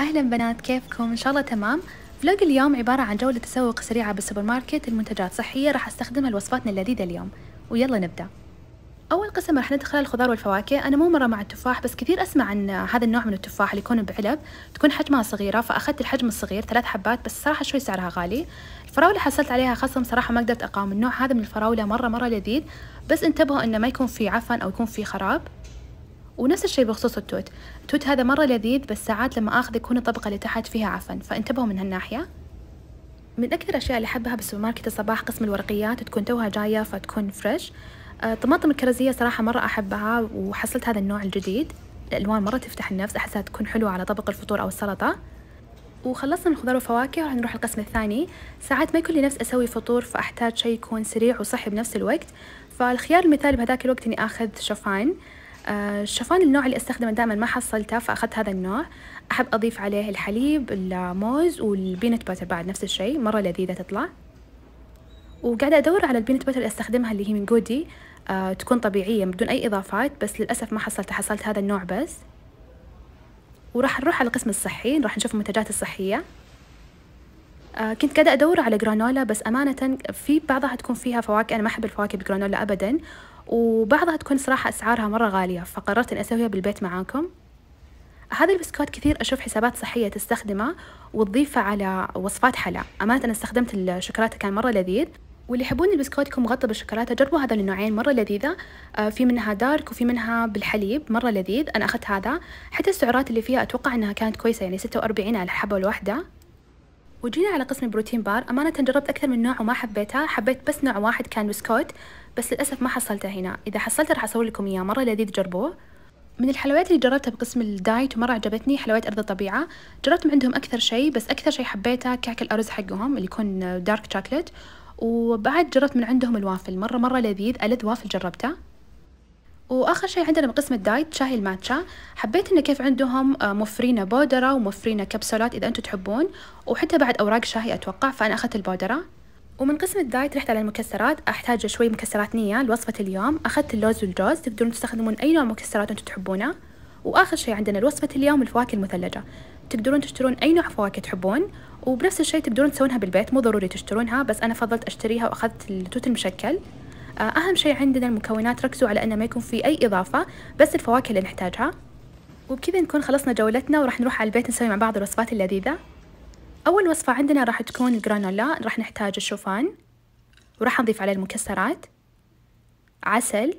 اهلا بنات كيفكم ان شاء الله تمام فلوق اليوم عبارة عن جولة تسوق سريعة بالسوبر ماركت المنتجات الصحية راح استخدمها لوصفاتنا اللذيذة اليوم ويلا نبدأ اول قسم راح ندخل الخضار والفواكه انا مو مره مع التفاح بس كثير اسمع عن هذا النوع من التفاح اللي يكون بعلب تكون حجمها صغيره فاخذت الحجم الصغير ثلاث حبات بس صراحه شوي سعرها غالي الفراوله حصلت عليها خصم صراحه ما قدرت اقاوم النوع هذا من الفراوله مره مره لذيذ بس انتبهوا انه ما يكون فيه عفن او يكون فيه خراب ونفس الشيء بخصوص التوت التوت هذا مره لذيذ بس ساعات لما اخذ يكون الطبقه اللي تحت فيها عفن فانتبهوا من هالناحيه من اكثر الاشياء اللي احبها بالسوبر ماركت الصباح قسم الورقيات تكون توها جايه فتكون فريش آه، طماطم الكرزية صراحة مرة أحبها وحصلت هذا النوع الجديد الألوان مرة تفتح النفس أحسها تكون حلوة على طبق الفطور أو السلطة وخلصنا من الخضار والفواكه راح نروح القسم الثاني ساعات ما يكون لي نفس أسوي فطور فأحتاج شيء يكون سريع وصحي بنفس الوقت فالخيار المثالي بهذاك الوقت إني آخذ شوفان آه، الشوفان النوع اللي استخدمه دائما ما حصلته فاخذت هذا النوع احب اضيف عليه الحليب الموز والبينت باتر بعد نفس الشيء مره لذيذه تطلع وقاعدة أدور على البينت بتر اللي أستخدمها اللي هي من جودي آه تكون طبيعية بدون أي إضافات بس للأسف ما حصلت حصلت هذا النوع بس وراح نروح على القسم الصحي راح نشوف المنتجات الصحية آه كنت قاعدة أدور على جرانولا بس أمانة في بعضها تكون فيها فواكه أنا ما أحب الفواكه بالجرانولا أبدا وبعضها تكون صراحة أسعارها مرة غالية فقررت أن أسويها بالبيت معاكم هذا البسكوت كثير أشوف حسابات صحية تستخدمه وتضيفه على وصفات حلا أمانة أنا استخدمت الشوكولاتة كان مرة لذيذ واللي يحبون البسكوت يكون مغطى بالشوكولاته جربوا هذا النوعين مره لذيذه آه، في منها دارك وفي منها بالحليب مره لذيذ انا اخذت هذا حتى السعرات اللي فيها اتوقع انها كانت كويسه يعني 46 على الحبه الواحده وجينا على قسم البروتين بار أمانة جربت أكثر من نوع وما حبيتها حبيت بس نوع واحد كان بسكوت بس للأسف ما حصلته هنا إذا حصلته راح أصور لكم إياه مرة لذيذ جربوه من الحلويات اللي جربتها بقسم الدايت ومرة عجبتني حلويات أرض الطبيعة جربت من عندهم أكثر شيء بس أكثر شيء حبيته كعك الأرز حقهم اللي يكون دارك شوكليت وبعد جربت من عندهم الوافل مرة مرة لذيذ ألذ وافل جربته واخر شيء عندنا بقسم الدايت شاهي الماتشا حبيت انه كيف عندهم آه، موفرينه بودره وموفرينه كبسولات اذا انتم تحبون وحتى بعد اوراق شاهي اتوقع فانا اخذت البودره ومن قسم الدايت رحت على المكسرات احتاج شوي مكسرات نيه لوصفه اليوم اخذت اللوز والجوز تقدرون تستخدمون اي نوع مكسرات انتم تحبونه واخر شيء عندنا لوصفه اليوم الفواكه المثلجه تقدرون تشترون أي نوع فواكه تحبون وبنفس الشيء تقدرون تسوونها بالبيت مو ضروري تشترونها بس أنا فضلت أشتريها وأخذت التوت المشكل آه، أهم شيء عندنا المكونات ركزوا على أنه ما يكون في أي إضافة بس الفواكه اللي نحتاجها وبكذا نكون خلصنا جولتنا وراح نروح على البيت نسوي مع بعض الوصفات اللذيذة أول وصفة عندنا راح تكون الجرانولا راح نحتاج الشوفان وراح نضيف عليه المكسرات عسل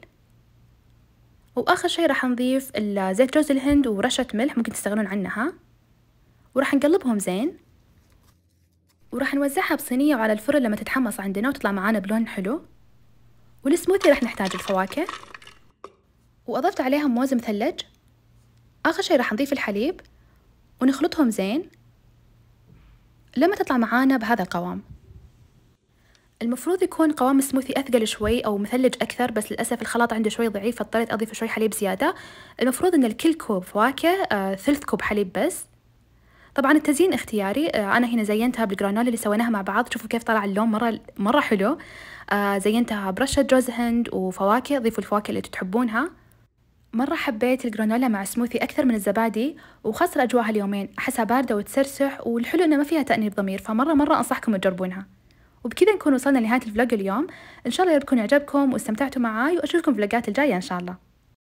وآخر شي راح نضيف زيت جوز الهند ورشة ملح ممكن تستغنون عنها وراح نقلبهم زين وراح نوزعها بصينية وعلى الفرن لما تتحمص عندنا وتطلع معانا بلون حلو والسموثي راح نحتاج الفواكه وأضفت عليهم موز مثلج آخر شي راح نضيف الحليب ونخلطهم زين لما تطلع معانا بهذا القوام المفروض يكون قوام السموثي أثقل شوي أو مثلج أكثر بس للأسف الخلاط عنده شوي ضعيف فاضطريت أضيف شوي حليب زيادة المفروض أن الكل كوب فواكه آه ثلث كوب حليب بس طبعا التزيين اختياري آه، انا هنا زينتها بالجرانولا اللي سويناها مع بعض شوفوا كيف طلع اللون مره مره حلو آه، زينتها برشه جوز هند وفواكه ضيفوا الفواكه اللي تحبونها مرة حبيت الجرانولا مع سموثي أكثر من الزبادي وخاصة أجواءها اليومين أحسها باردة وتسرسح والحلو إنه ما فيها تأنيب ضمير فمرة مرة أنصحكم تجربونها وبكذا نكون وصلنا لنهاية الفلوج اليوم إن شاء الله يكون عجبكم واستمتعتوا معاي وأشوفكم فلوجات الجاية إن شاء الله